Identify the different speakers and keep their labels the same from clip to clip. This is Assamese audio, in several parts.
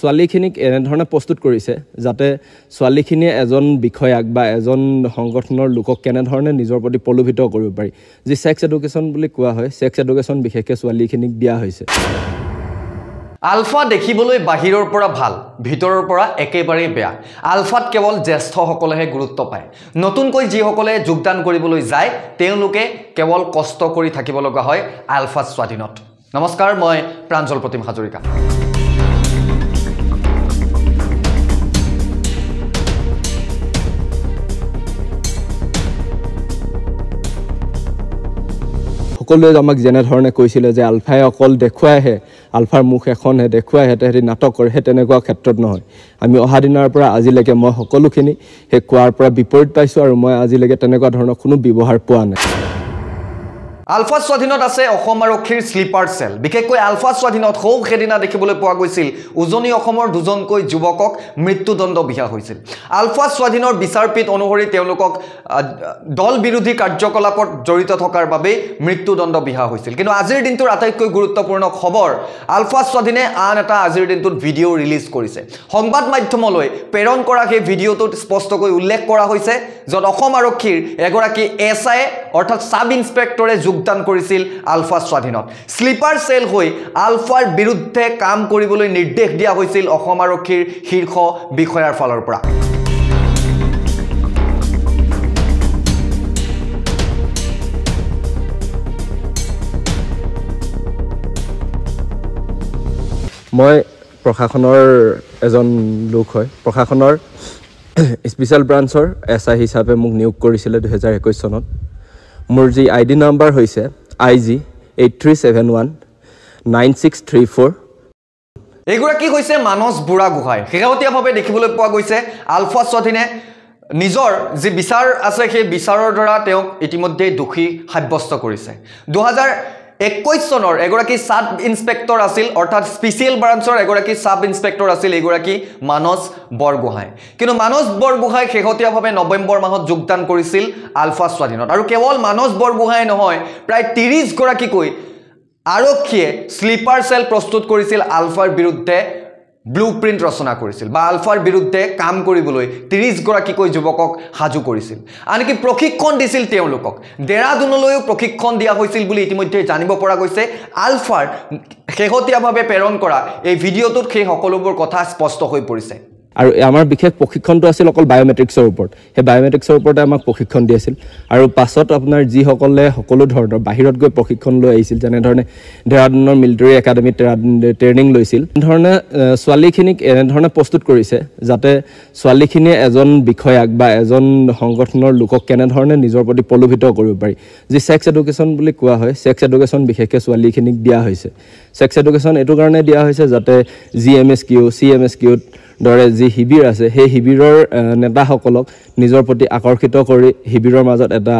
Speaker 1: ছোৱালীখিনিক এনেধৰণে প্ৰস্তুত কৰিছে যাতে ছোৱালীখিনিয়ে এজন বিষয়াক বা এজন সংগঠনৰ লোকক কেনেধৰণে নিজৰ প্ৰতি প্ৰলোভিত কৰিব পাৰি যি ছেক্স এডুকেশ্যন বুলি কোৱা হয় ছেক্স এডুকেশ্যন বিশেষকৈ ছোৱালীখিনিক দিয়া হৈছে
Speaker 2: আলফা দেখিবলৈ বাহিৰৰ পৰা ভাল ভিতৰৰ পৰা একেবাৰেই বেয়া আলফাত কেৱল জ্যেষ্ঠসকলেহে গুৰুত্ব পায় নতুনকৈ যিসকলে যোগদান কৰিবলৈ যায় তেওঁলোকে কেৱল কষ্ট কৰি থাকিব লগা হয় আলফাত স্বাধীনত নমস্কাৰ মই প্ৰাঞ্জল প্ৰতিম হাজৰিকা
Speaker 1: সকলোৱে আমাক যেনেধৰণে কৈছিলে যে আলফাই অকল দেখুৱাইহে আলফাৰ মুখ এখনহে দেখুৱাইহে তেহেঁতি নাটক কৰে সেই তেনেকুৱা ক্ষেত্ৰত নহয় আমি অহা দিনাৰ পৰা আজিলৈকে মই সকলোখিনি সেই কোৱাৰ পৰা বিপৰীত পাইছোঁ আৰু মই আজিলৈকে তেনেকুৱা ধৰণৰ কোনো ব্যৱহাৰ পোৱা নাই
Speaker 2: আলফা স্বাধীনত আছে অসম আৰক্ষীৰ শ্লিপাৰ চেল বিশেষকৈ আলফা স্বাধীনত সৌ সেইদিনা দেখিবলৈ পোৱা গৈছিল উজনি অসমৰ দুজনকৈ যুৱকক মৃত্যুদণ্ড বিহা হৈছিল আলফা স্বাধীনৰ বিচাৰপীঠ অনুসৰি তেওঁলোকক দল বিৰোধী কাৰ্যকলাপত জড়িত থকাৰ বাবেই মৃত্যুদণ্ড বিহা হৈছিল কিন্তু আজিৰ দিনটোৰ আটাইতকৈ গুৰুত্বপূৰ্ণ খবৰ আলফা স্বাধীনে আন এটা আজিৰ দিনটোত ভিডিঅ' ৰিলিজ কৰিছে সংবাদ মাধ্যমলৈ প্ৰেৰণ কৰা সেই ভিডিঅ'টোত স্পষ্টকৈ উল্লেখ কৰা হৈছে য'ত অসম আৰক্ষীৰ এগৰাকী এছ আই অৰ্থাৎ ছাব ইনস্পেক্টৰে যোগ যোগদান কৰিছিল আলফা স্বাধীনত শ্লিপাৰ চেল হৈ আলফাৰ বিৰুদ্ধে কাম কৰিবলৈ নিৰ্দেশ দিয়া হৈছিল অসম আৰক্ষীৰ শীৰ্ষ বিষয়াৰ ফালৰ পৰা
Speaker 1: মই প্ৰশাসনৰ এজন লোক হয় প্ৰশাসনৰ স্পেচিয়েল ব্ৰাঞ্চৰ এছ আই হিচাপে মোক নিয়োগ কৰিছিলে দুহেজাৰ একৈছ চনত মোৰ যি আই ডি নাম্বাৰ হৈছে I G eight three seven one nine six three four
Speaker 2: এইগৰাকী হৈছে মানস বুঢ়াগোহাঁই শেহতীয়াভাৱে দেখিবলৈ পোৱা গৈছে আলফা স্বাধীনে নিজৰ যি বিচাৰ আছে সেই বিচাৰৰ দ্বাৰা তেওঁক ইতিমধ্যেই দোষী সাব্যস্ত কৰিছে দুহেজাৰ একৈছ চনৰ এগৰাকী চাব ইনস্পেক্টৰ আছিল অৰ্থাৎ স্পেচিয়েল ব্ৰাঞ্চৰ এগৰাকী চাব ইনস্পেক্টৰ আছিল এইগৰাকী মানস বৰগোহাঁই কিন্তু মানস বৰগোহাঁই শেহতীয়াভাৱে নৱেম্বৰ মাহত যোগদান কৰিছিল আলফা স্বাধীনত আৰু কেৱল মানস বৰগোহাঁই নহয় প্ৰায় ত্ৰিছগৰাকীকৈ আৰক্ষীয়ে শ্লিপাৰ চেল প্ৰস্তুত কৰিছিল আলফাৰ বিৰুদ্ধে ব্লু প্ৰিণ্ট ৰচনা কৰিছিল বা আলফাৰ বিৰুদ্ধে কাম কৰিবলৈ ত্ৰিছগৰাকীকৈ যুৱকক সাজু কৰিছিল আনকি প্ৰশিক্ষণ দিছিল তেওঁলোকক ডেৰাডুনলৈও প্ৰশিক্ষণ দিয়া হৈছিল বুলি ইতিমধ্যে জানিব পৰা গৈছে আলফাৰ শেহতীয়াভাৱে প্ৰেৰণ কৰা এই ভিডিঅ'টোত সেই সকলোবোৰ কথা স্পষ্ট হৈ পৰিছে
Speaker 1: আৰু আমাৰ বিশেষ প্ৰশিক্ষণটো আছিল অকল বায়'মেট্ৰিক্সৰ ওপৰত সেই বায়'মেট্ৰিক্সৰ ওপৰতে আমাক প্ৰশিক্ষণ দি আছিল আৰু পাছত আপোনাৰ যিসকলে সকলো ধৰণৰ বাহিৰত গৈ প্ৰশিক্ষণ লৈ আহিছিল যেনেধৰণে ডেৰাডুনৰ মিলিটেৰী একাডেমীত ট্ৰেইনিং লৈছিল এনেধৰণে ছোৱালীখিনিক এনেধৰণে প্ৰস্তুত কৰিছে যাতে ছোৱালীখিনিয়ে এজন বিষয়াক বা এজন সংগঠনৰ লোকক কেনেধৰণে নিজৰ প্ৰতি প্ৰলোভিত কৰিব পাৰি যি ছেক্স এডুকেশ্যন বুলি কোৱা হয় ছেক্স এডুকেশ্যন বিশেষকৈ ছোৱালীখিনিক দিয়া হৈছে ছেক্স এডুকেশ্যন এইটো কাৰণে দিয়া হৈছে যাতে G M S Q C M S কিউত দৰে যি শিবিৰ আছে সেই শিবিৰৰ নেতাসকলক নিজৰ প্ৰতি আকৰ্ষিত কৰি শিবিৰৰ মাজত এটা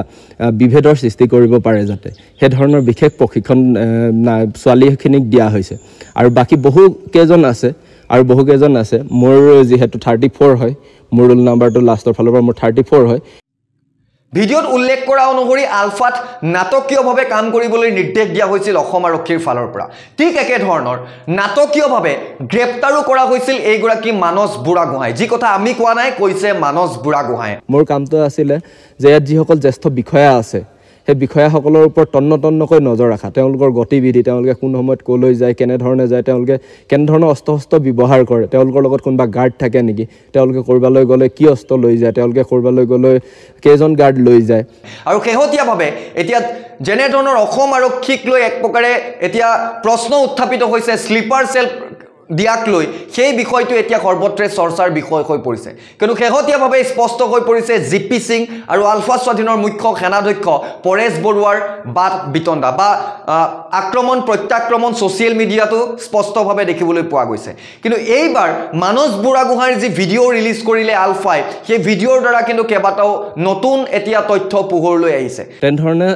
Speaker 1: বিভেদৰ সৃষ্টি কৰিব পাৰে যাতে সেই ধৰণৰ বিশেষ প্ৰশিক্ষণ ছোৱালীখিনিক দিয়া হৈছে আৰু বাকী বহুকেইজন আছে আৰু বহুকেইজন আছে মোৰ যিহেতু থাৰ্টি ফ'ৰ হয় মোৰ ৰোল নাম্বাৰটো লাষ্টৰ ফালৰ পৰা মোৰ থাৰ্টি ফ'ৰ হয়
Speaker 2: ভিডিঅ'ত উল্লেখ কৰা অনুসৰি আলফাত নাটকীয়ভাৱে কাম কৰিবলৈ নিৰ্দেশ দিয়া হৈছিল অসম আৰক্ষীৰ ফালৰ পৰা ঠিক একেধৰণৰ নাটকীয়ভাৱে গ্ৰেপ্তাৰো কৰা হৈছিল এইগৰাকী মানস বুঢ়াগোহাঁই যি কথা আমি কোৱা নাই কৈছে মানস বুঢ়াগোহাঁই
Speaker 1: মোৰ কামটো আছিলে যে ইয়াত যিসকল জ্যেষ্ঠ বিষয়া আছে সেই বিষয়াসকলৰ ওপৰত তন্নতন্নকৈ নজৰ ৰখা তেওঁলোকৰ গতিবিধি তেওঁলোকে কোন সময়ত ক'লৈ যায় কেনেধৰণে যায় তেওঁলোকে কেনেধৰণৰ অস্ত্ৰ শস্ত্ৰ ব্যৱহাৰ কৰে তেওঁলোকৰ লগত কোনোবা গাৰ্ড থাকে নেকি তেওঁলোকে ক'ৰবালৈ গ'লে কি অস্ত্ৰ লৈ যায় তেওঁলোকে ক'ৰবালৈ গ'লে কেইজন গাৰ্ড লৈ যায়
Speaker 2: আৰু শেহতীয়াভাৱে এতিয়া যেনেধৰণৰ অসম আৰক্ষীক লৈ এক প্ৰকাৰে এতিয়া প্ৰশ্ন উত্থাপিত হৈছে শ্লিপাৰ চেল দিয়াক লৈ সেই বিষয়টো এতিয়া সৰ্বত্ৰে চৰ্চাৰ বিষয় হৈ পৰিছে কিন্তু শেহতীয়াভাৱে স্পষ্ট হৈ পৰিছে জি পি সিং আৰু আলফা স্বাধীনৰ মুখ্য সেনাধ্যক্ষ পৰেশ বৰুৱাৰ বাদ বিতণ্ডা বা আক্ৰমণ প্ৰত্যাক্ৰমণ ছ'চিয়েল মিডিয়াতো স্পষ্টভাৱে দেখিবলৈ পোৱা গৈছে কিন্তু এইবাৰ মানস বুঢ়াগোহাঁইৰ যি ভিডিঅ' ৰিলিজ কৰিলে আলফাই সেই ভিডিঅ'ৰ দ্বাৰা কিন্তু কেইবাটাও নতুন এতিয়া তথ্য পোহৰলৈ আহিছে
Speaker 1: তেনেধৰণে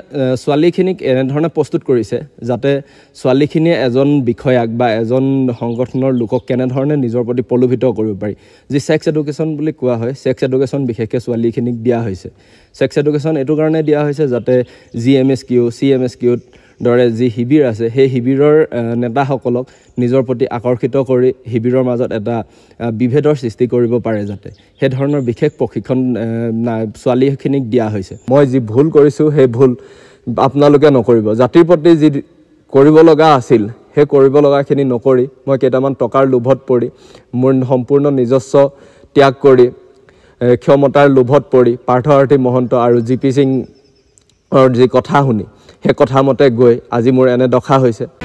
Speaker 1: ছোৱালীখিনিক এনেধৰণে প্ৰস্তুত কৰিছে যাতে ছোৱালীখিনিয়ে এজন বিষয়াক বা এজন সংগঠন ধৰণৰ লোকক কেনেধৰণে নিজৰ প্ৰতি প্ৰলোভিত কৰিব পাৰি যি ছেক্স এডুকেশ্যন বুলি কোৱা হয় ছেক্স এডুকেশ্যন বিশেষকৈ ছোৱালীখিনিক দিয়া হৈছে ছেক্স এডুকেশ্যন এইটো কাৰণে দিয়া হৈছে যাতে G M S Q C M S কিউত দৰে যি শিবিৰ আছে সেই শিবিৰৰ নেতাসকলক নিজৰ প্ৰতি আকৰ্ষিত কৰি শিবিৰৰ মাজত এটা বিভেদৰ সৃষ্টি কৰিব পাৰে যাতে সেই ধৰণৰ বিশেষ প্ৰশিক্ষণ ছোৱালীখিনিক দিয়া হৈছে মই যি ভুল কৰিছোঁ সেই ভুল আপোনালোকে নকৰিব জাতিৰ প্ৰতি যি কৰিব লগা আছিল সেই কৰিব লগাখিনি নকৰি মই কেইটামান টকাৰ লোভত পৰি মোৰ সম্পূৰ্ণ নিজস্ব ত্যাগ কৰি ক্ষমতাৰ লোভত পৰি পাৰ্থাৰ্থী মহন্ত আৰু জি পি সিঙৰ যি কথা শুনি সেই কথামতে গৈ আজি মোৰ এনে দশা হৈছে